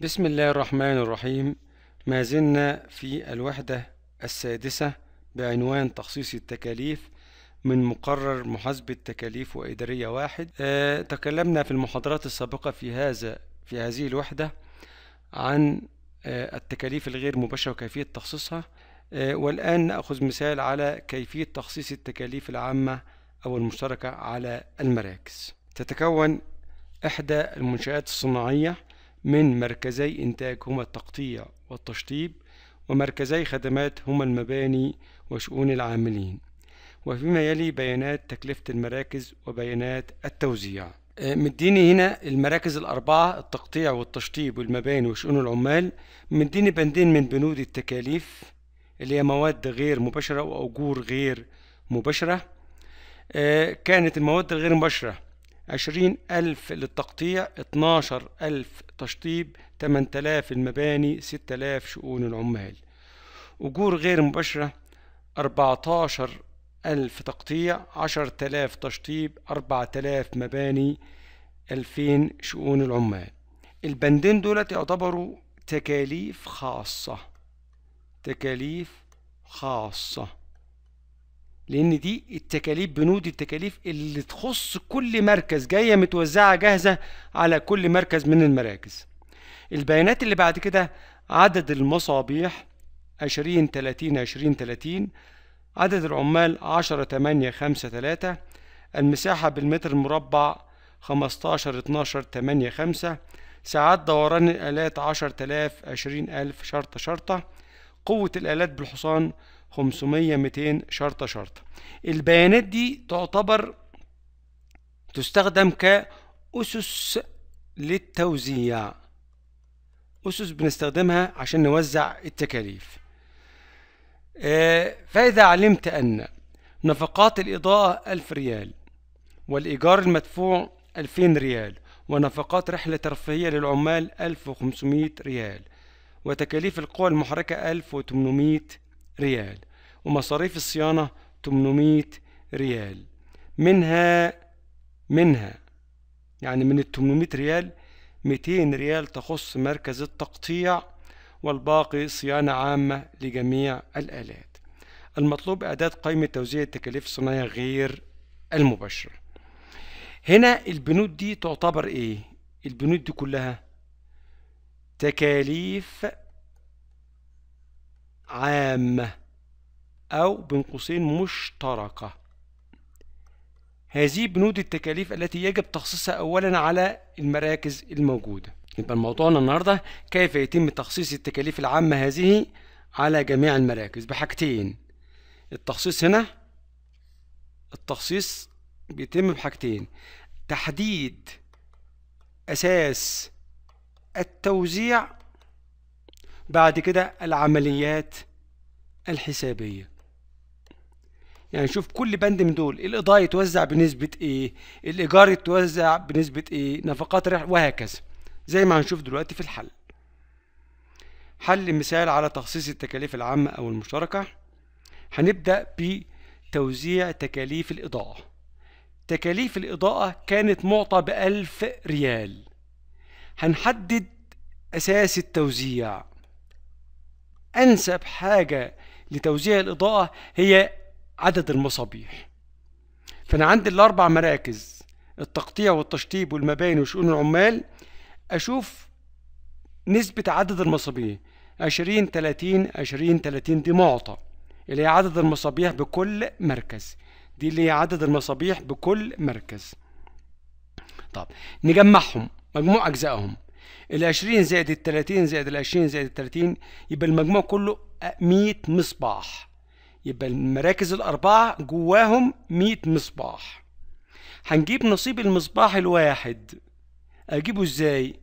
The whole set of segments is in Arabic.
بسم الله الرحمن الرحيم ما زلنا في الوحدة السادسة بعنوان تخصيص التكاليف من مقرر محاسبة تكاليف وإدارية واحد أه تكلمنا في المحاضرات السابقة في هذا في هذه الوحدة عن أه التكاليف الغير مباشرة وكيفية تخصيصها أه والآن نأخذ مثال على كيفية تخصيص التكاليف العامة أو المشتركة على المراكز تتكون إحدى المنشآت الصناعية من مركزي إنتاج هما التقطيع والتشطيب ومركزي خدمات هما المباني وشؤون العاملين وفيما يلي بيانات تكلفة المراكز وبيانات التوزيع آه، مديني هنا المراكز الأربعة التقطيع والتشطيب والمباني وشؤون العمال مديني بندين من بنود التكاليف اللي هي مواد غير مباشرة وأجور غير مباشرة آه، كانت المواد الغير مباشرة عشرين ألف للتقطيع اتناشر ألف تشطيب تمن تلاف المباني ست تلاف شؤون العمال أجور غير مباشرة أربعتاشر ألف تقطيع عشر تلاف تشطيب أربع تلاف مباني ألفين شؤون العمال البندين دولت يعتبروا تكاليف خاصة تكاليف خاصة لان دي التكاليف بنود التكاليف اللي تخص كل مركز جايه متوزعه جاهزه على كل مركز من المراكز البيانات اللي بعد كده عدد المصابيح 20 30 20 30 عدد العمال 10 8 5 3 المساحة بالمتر المربع 15 12 8 5 ساعات دوران الآلات 10000 20000 شرطة شرطة قوة الآلات بالحصان 500 200 شرطة شرطة البيانات دي تعتبر تستخدم كأسس للتوزيع أسس بنستخدمها عشان نوزع التكاليف آه، فإذا علمت أن نفقات الإضاءة 1000 ريال والإيجار المدفوع 2000 ريال ونفقات رحلة ترفيهية للعمال 1500 ريال وتكاليف القوى المحركة 1800 ريال ومصاريف الصيانة 800 ريال منها منها يعني من ال 800 ريال 200 ريال تخص مركز التقطيع والباقي صيانة عامة لجميع الآلات المطلوب إعداد قائمة توزيع التكاليف الصناعية غير المباشرة هنا البنود دي تعتبر إيه؟ البنود دي كلها تكاليف عامة أو بين قوسين مشتركة هذه بنود التكاليف التي يجب تخصيصها أولا على المراكز الموجودة يبقى موضوعنا النهاردة كيف يتم تخصيص التكاليف العامة هذه على جميع المراكز بحاجتين التخصيص هنا التخصيص بيتم بحاجتين تحديد أساس التوزيع بعد كده العمليات الحسابية يعني شوف كل بند من دول الإضاءة يتوزع بنسبة إيه الإيجار يتوزع بنسبة إيه نفقات الرحلة وهكذا زي ما هنشوف دلوقتي في الحل حل مثال على تخصيص التكاليف العامة أو المشتركة هنبدأ بتوزيع تكاليف الإضاءة تكاليف الإضاءة كانت معطى بألف ريال هنحدد أساس التوزيع أنسب حاجة لتوزيع الإضاءة هي عدد المصابيح فأنا عندي الأربع مراكز التقطيع والتشطيب والمباني وشؤون العمال أشوف نسبة عدد المصابيح 20 30 20 30 دي معطى اللي هي عدد المصابيح بكل مركز دي اللي هي عدد المصابيح بكل مركز طب نجمعهم مجموع أجزائهم ال 20 زائد ال 30 زائد ال 20 زائد ال 30 يبقى المجموع كله 100 مصباح يبقى المراكز الأربعة جواهم 100 مصباح هنجيب نصيب المصباح الواحد أجيبه إزاي؟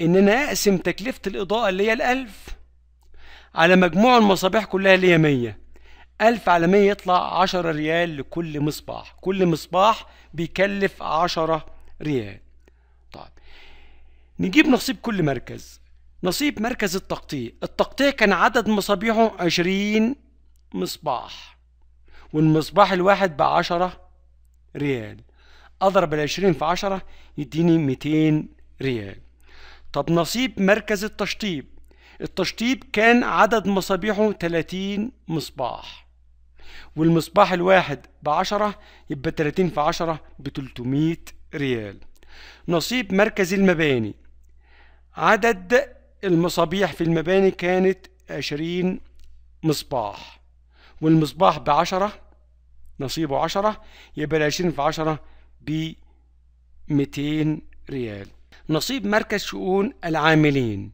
إن أنا أقسم تكلفة الإضاءة اللي هي الألف على مجموع المصابيح كلها اللي هي 100 ألف على 100 يطلع 10 ريال لكل مصباح كل مصباح بيكلف 10 ريال طيب نجيب نصيب كل مركز نصيب مركز التقطيع التقطيع كان عدد مصابيحه عشرين مصباح والمصباح الواحد بعشرة ريال أضرب العشرين في عشرة يديني ميتين ريال طب نصيب مركز التشطيب التشطيب كان عدد مصابيحه تلاتين مصباح والمصباح الواحد بعشرة يبقى تلاتين في عشرة بتلتمية ريال نصيب مركز المباني عدد المصابيح في المباني كانت عشرين مصباح والمصباح ب 10 نصيبه 10 يبقى ال 20 في ب 200 ريال نصيب مركز شؤون العاملين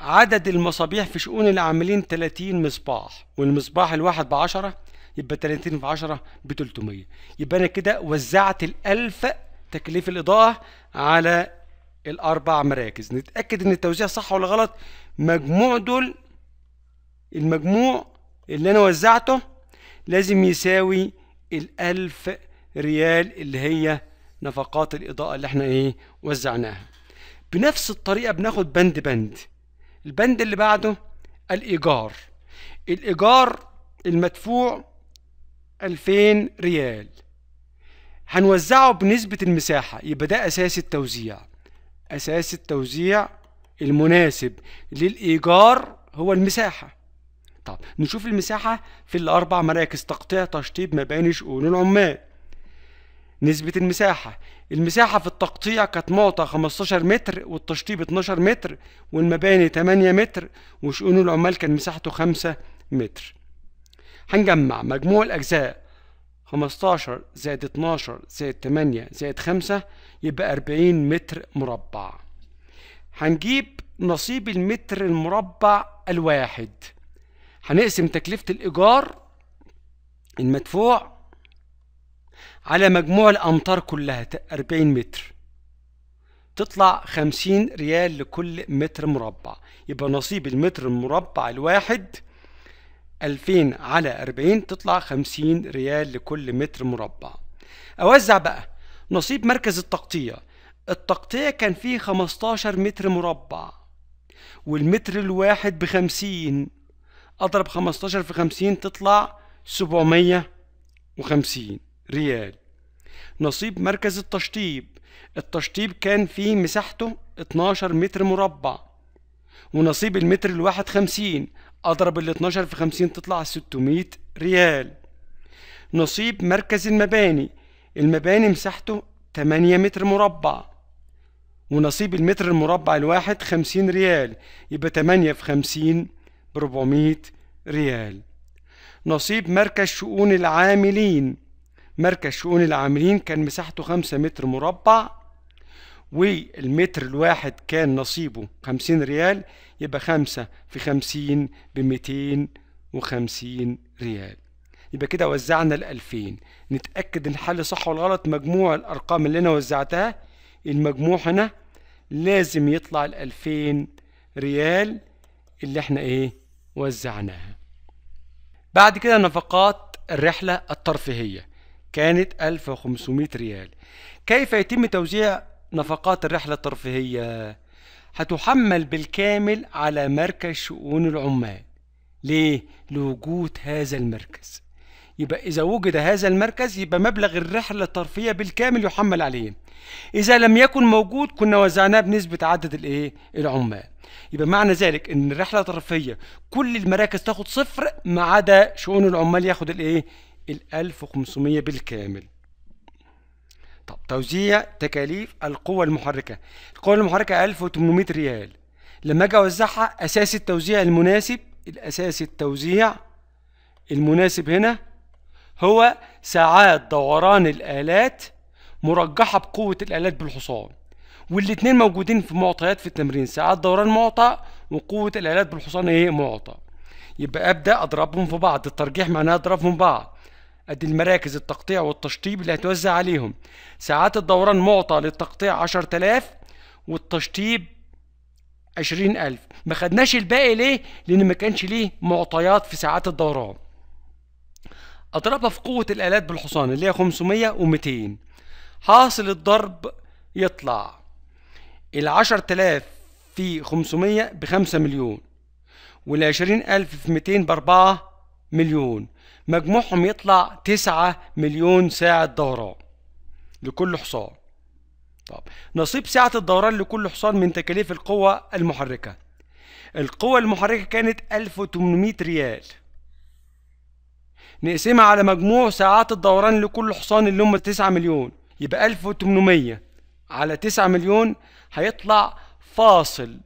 عدد المصابيح في شؤون العاملين 30 مصباح والمصباح الواحد ب 10 يبقى 30 في 10 ب 300 يبقى انا كده وزعت ال1000 تكليف الاضاءه على الاربع مراكز نتاكد ان التوزيع صح ولا غلط مجموع دول المجموع اللي انا وزعته لازم يساوي الألف ريال اللي هي نفقات الإضاءة اللي احنا ايه وزعناها بنفس الطريقة بناخد بند بند البند اللي بعده الإيجار الإيجار المدفوع 2000 ريال هنوزعه بنسبة المساحة يبقى ده أساس التوزيع أساس التوزيع المناسب للإيجار هو المساحة طب نشوف المساحة في الأربع مراكز تقطيع تشطيب مباني شؤون العمال نسبة المساحة المساحة في التقطيع كانت معطى 15 متر والتشطيب 12 متر والمباني 8 متر وشؤون العمال كان مساحته 5 متر هنجمع مجموع الأجزاء 15 زائد 12 زائد 8 زائد 5 يبقى 40 متر مربع هنجيب نصيب المتر المربع الواحد هنقسم تكلفة الإيجار المدفوع على مجموع الأمتار كلها 40 متر تطلع 50 ريال لكل متر مربع يبقى نصيب المتر المربع الواحد 2000 على 40 تطلع 50 ريال لكل متر مربع أوزع بقى نصيب مركز التقطيع التقطيع كان فيه 15 متر مربع والمتر الواحد بخمسين اضرب 15 في 50 تطلع 750 ريال نصيب مركز التشطيب التشطيب كان فيه مساحته 12 متر مربع ونصيب المتر الواحد 50 اضرب ال 12 في 50 تطلع 600 ريال نصيب مركز المباني المباني مساحته 8 متر مربع ونصيب المتر المربع الواحد 50 ريال يبقى 8 في 50 400 ريال نصيب مركز شؤون العاملين مركز شؤون العاملين كان مساحته 5 متر مربع والمتر الواحد كان نصيبه 50 ريال يبقى 5 في 50 ب 250 ريال يبقى كده وزعنا ال 2000 نتأكد ان الحل صح ولا غلط مجموع الأرقام اللي أنا وزعتها المجموع هنا لازم يطلع ال 2000 ريال اللي احنا ايه وزعناها بعد كده نفقات الرحلة الترفيهية كانت 1500 ريال كيف يتم توزيع نفقات الرحلة الترفيهية هتحمل بالكامل على مركز شؤون العمال ليه لوجود هذا المركز يبقى إذا وجد هذا المركز يبقى مبلغ الرحلة الطرفية بالكامل يحمل عليه إذا لم يكن موجود كنا وزعناه بنسبة عدد الإيه العمال يبقى معنى ذلك إن الرحلة الترفيهية كل المراكز تاخد صفر ما عدا شؤون العمال ياخد الإيه ال 1500 بالكامل طب توزيع تكاليف القوى المحركة القوى المحركة 1800 ريال لما اجي اوزعها اساس التوزيع المناسب الاساس التوزيع المناسب هنا هو ساعات دوران الآلات مرجحة بقوة الآلات بالحصان والاتنين موجودين في معطيات في التمرين ساعات دوران معطى وقوة الآلات بالحصان ايه معطى يبقى أبدأ أضربهم في بعض الترجيح معناه أضربهم في بعض أدي المراكز التقطيع والتشطيب اللي هتوزع عليهم ساعات الدوران معطى للتقطيع 10000 والتشطيب 20000 ما خدناش الباقي ليه؟ لأن ما كانش ليه معطيات في ساعات الدوران اضربها في قوة الالات بالحصان اللي هي 500 و200 حاصل الضرب يطلع ال 10000 في 500 ب 5 مليون وال 20000 في 200 ب 4 مليون مجموعهم يطلع 9 مليون ساعة دوران لكل حصان طب نصيب ساعة الدوران لكل حصان من تكاليف القوة المحركة القوة المحركة كانت 1800 ريال نقسمها على مجموع ساعات الدوران لكل حصان اللي هم 9 مليون يبقى 1800 على 9 مليون هيطلع فاصل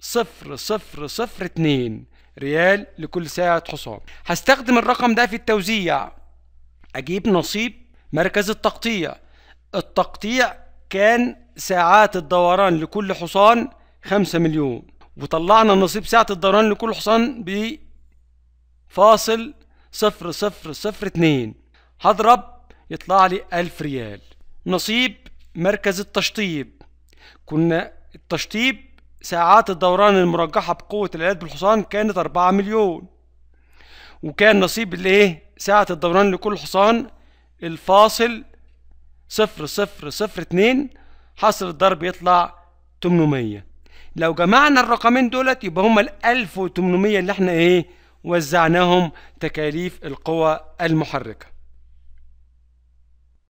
صفر صفر صفر اتنين ريال لكل ساعة حصان هستخدم الرقم ده في التوزيع أجيب نصيب مركز التقطيع التقطيع كان ساعات الدوران لكل حصان خمسة مليون وطلعنا نصيب ساعة الدوران لكل حصان بفاصل صفر صفر صفر اتنين هضرب يطلع لي ألف ريال نصيب مركز التشطيب كنا التشطيب ساعات الدوران المرجحة بقوة الآلات بالحصان كانت أربعة مليون وكان نصيب الايه ساعة الدوران لكل حصان الفاصل صفر صفر صفر اتنين حصر الضرب يطلع تمنمية لو جمعنا الرقمين دولت يبقى هما الألف وتمنمية اللي احنا ايه وزعناهم تكاليف القوى المحركة